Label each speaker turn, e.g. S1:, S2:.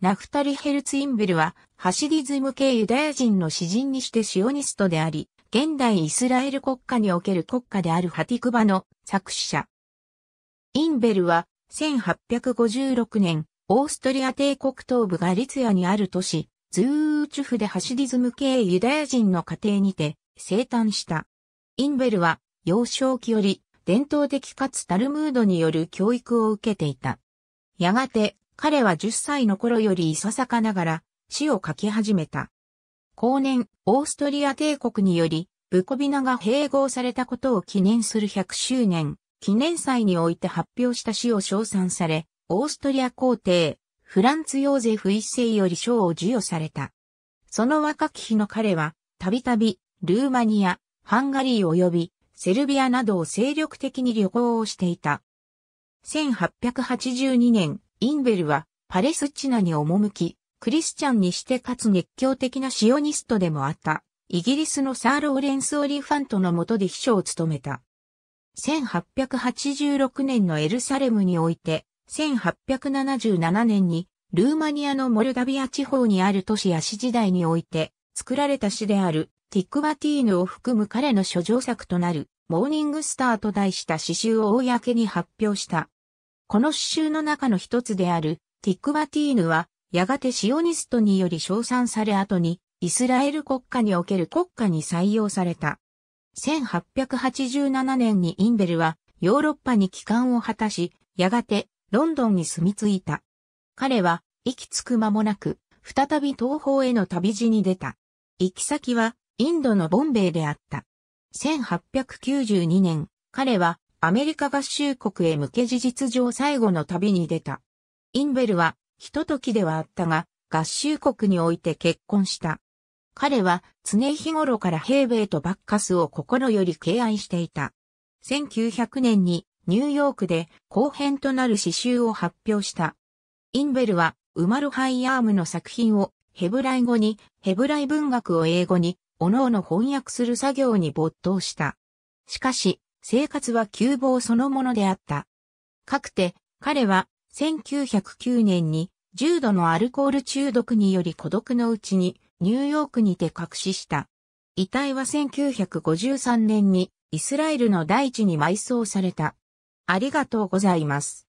S1: ナフタリ・ヘルツインベルは、ハシディズム系ユダヤ人の詩人にしてシオニストであり、現代イスラエル国家における国家であるハティクバの作詞者。インベルは、1856年、オーストリア帝国東部ガリツヤにある都市、ズーチュフでハシディズム系ユダヤ人の家庭にて生誕した。インベルは幼少期より伝統的かつタルムードによる教育を受けていた。やがて彼は10歳の頃よりいささかながら詩を書き始めた。後年、オーストリア帝国により、ブコビナが併合されたことを記念する100周年、記念祭において発表した詩を称賛され、オーストリア皇帝、フランツ・ヨーゼフ一世より賞を授与された。その若き日の彼は、たびたび、ルーマニア、ハンガリー及び、セルビアなどを精力的に旅行をしていた。1882年、インベルはパレスチナに赴き、クリスチャンにしてかつ熱狂的なシオニストでもあった、イギリスのサー・ローレンス・オリファントの下で秘書を務めた。1886年のエルサレムにおいて、1877年にルーマニアのモルダビア地方にある都市や市時代において作られた詩であるティックバティーヌを含む彼の諸状作となるモーニングスターと題した詩集を公に発表した。この詩集の中の一つである、ティックバティーヌは、やがてシオニストにより称賛され後に、イスラエル国家における国家に採用された。1887年にインベルは、ヨーロッパに帰還を果たし、やがて、ロンドンに住み着いた。彼は、息つく間もなく、再び東方への旅路に出た。行き先は、インドのボンベイであった。1892年、彼は、アメリカ合衆国へ向け事実上最後の旅に出た。インベルは、ひと時ではあったが、合衆国において結婚した。彼は常日頃から平米とバッカスを心より敬愛していた。1900年にニューヨークで後編となる詩集を発表した。インベルはウマルハイアームの作品をヘブライ語に、ヘブライ文学を英語に、各々翻訳する作業に没頭した。しかし、生活は窮乏そのものであった。かくて、彼は1909年に重度のアルコール中毒により孤独のうちにニューヨークにて隠しした。遺体は1953年にイスラエルの大地に埋葬された。ありがとうございます。